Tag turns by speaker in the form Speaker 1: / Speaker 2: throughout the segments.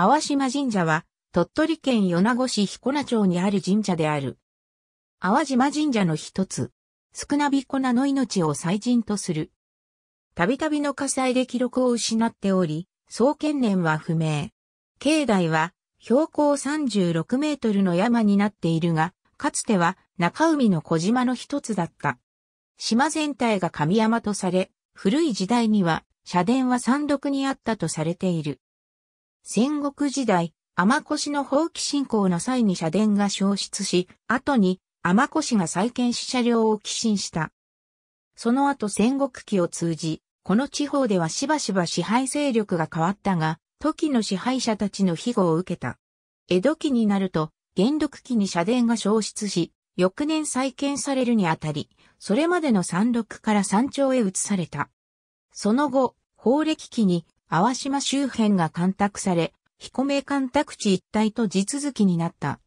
Speaker 1: 淡島神社は、鳥取県米子市彦名町にある神社である。淡島神社の一つ、少なびこなの命を祭神とする。たびたびの火災で記録を失っており、創建年は不明。境内は、標高36メートルの山になっているが、かつては中海の小島の一つだった。島全体が神山とされ、古い時代には社殿は山麓にあったとされている。戦国時代、天越の放棄進行の際に社殿が消失し、後に天越が再建し車両を寄進した。その後戦国期を通じ、この地方ではしばしば支配勢力が変わったが、時の支配者たちの庇護を受けた。江戸期になると、元禄期に社殿が消失し、翌年再建されるにあたり、それまでの山麓から山頂へ移された。その後、法暦期に淡島周辺が干拓され、彦名干拓地一帯と地続きになった。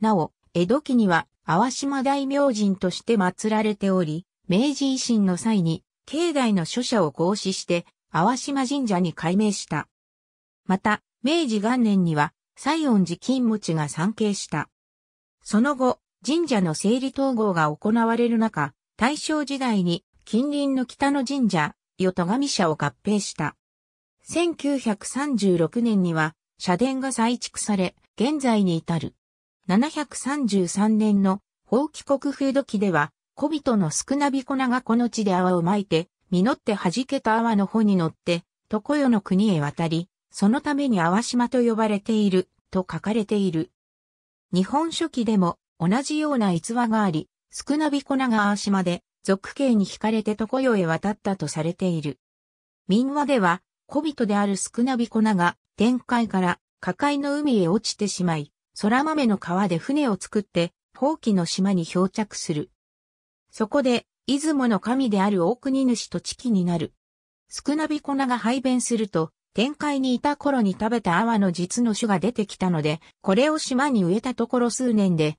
Speaker 1: なお、江戸期には淡島大明神として祀られており、明治維新の際に、境内の書写を合祀して、淡島神社に改名した。また、明治元年には、西恩寺金持が参詣した。その後、神社の整理統合が行われる中、大正時代に近隣の北の神社、与戸上社を合併した。1936年には社殿が再築され、現在に至る。733年の法規国風土記では、小人の少なび粉がこの地で泡をまいて、実って弾けた泡の穂に乗って、常世の国へ渡り、そのために泡島と呼ばれている、と書かれている。日本書紀でも同じような逸話があり、少なび粉が泡島で、俗形に惹かれて常世へ渡ったとされている。民話では、小人である少なび粉が、天界から、火海の海へ落ちてしまい、空豆の川で船を作って、放棄の島に漂着する。そこで、出雲の神である大国主と知己になる。少なび粉が排便すると、天界にいた頃に食べた泡の実の種が出てきたので、これを島に植えたところ数年で、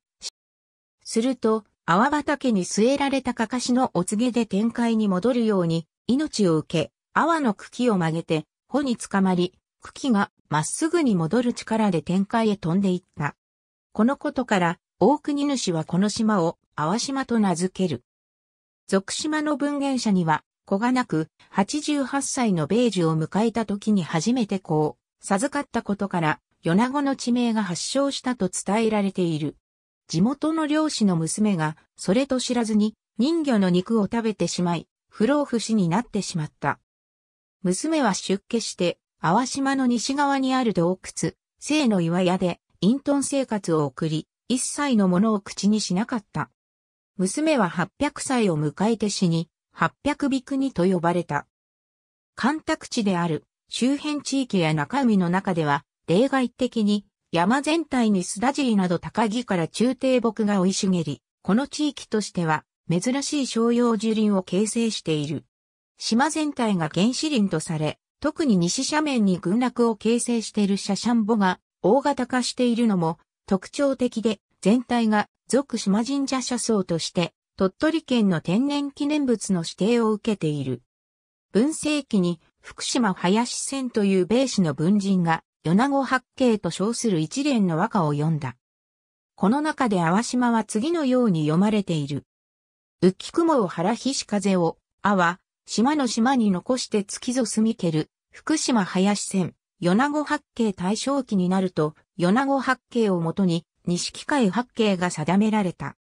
Speaker 1: すると、泡畑に据えられたかかしのお告げで天界に戻るように、命を受け、泡の茎を曲げて、穂につかまり、茎がまっすぐに戻る力で天界へ飛んでいった。このことから、大国主はこの島を、淡島と名付ける。俗島の文言者には、子がなく、88歳の米寿を迎えた時に初めて子を授かったことから、米子の地名が発祥したと伝えられている。地元の漁師の娘が、それと知らずに、人魚の肉を食べてしまい、不老不死になってしまった。娘は出家して、淡島の西側にある洞窟、聖の岩屋で、隠遁生活を送り、一切のものを口にしなかった。娘は800歳を迎えて死に、800国と呼ばれた。干拓地である周辺地域や中海の中では、例外的に山全体にスダジリなど高木から中低木が生い茂り、この地域としては珍しい商用樹林を形成している。島全体が原始林とされ、特に西斜面に群落を形成しているシャシャンボが大型化しているのも特徴的で、全体が属島神社社層として鳥取県の天然記念物の指定を受けている。文政期に福島林船という米氏の文人が米子八景と称する一連の和歌を読んだ。この中で淡島は次のように読まれている。浮雲を原ひし風を、あわ、島の島に残して月ぞすみける、福島林線、米子八景大正期になると、米子八景をもとに、西機械八景が定められた。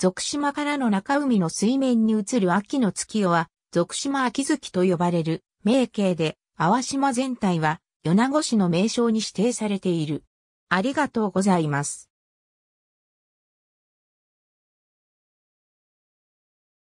Speaker 1: 俗島からの中海の水面に映る秋の月夜は、俗島秋月と呼ばれる、名景で、淡島全体は、米子市の名称に指定されている。ありがとうございます。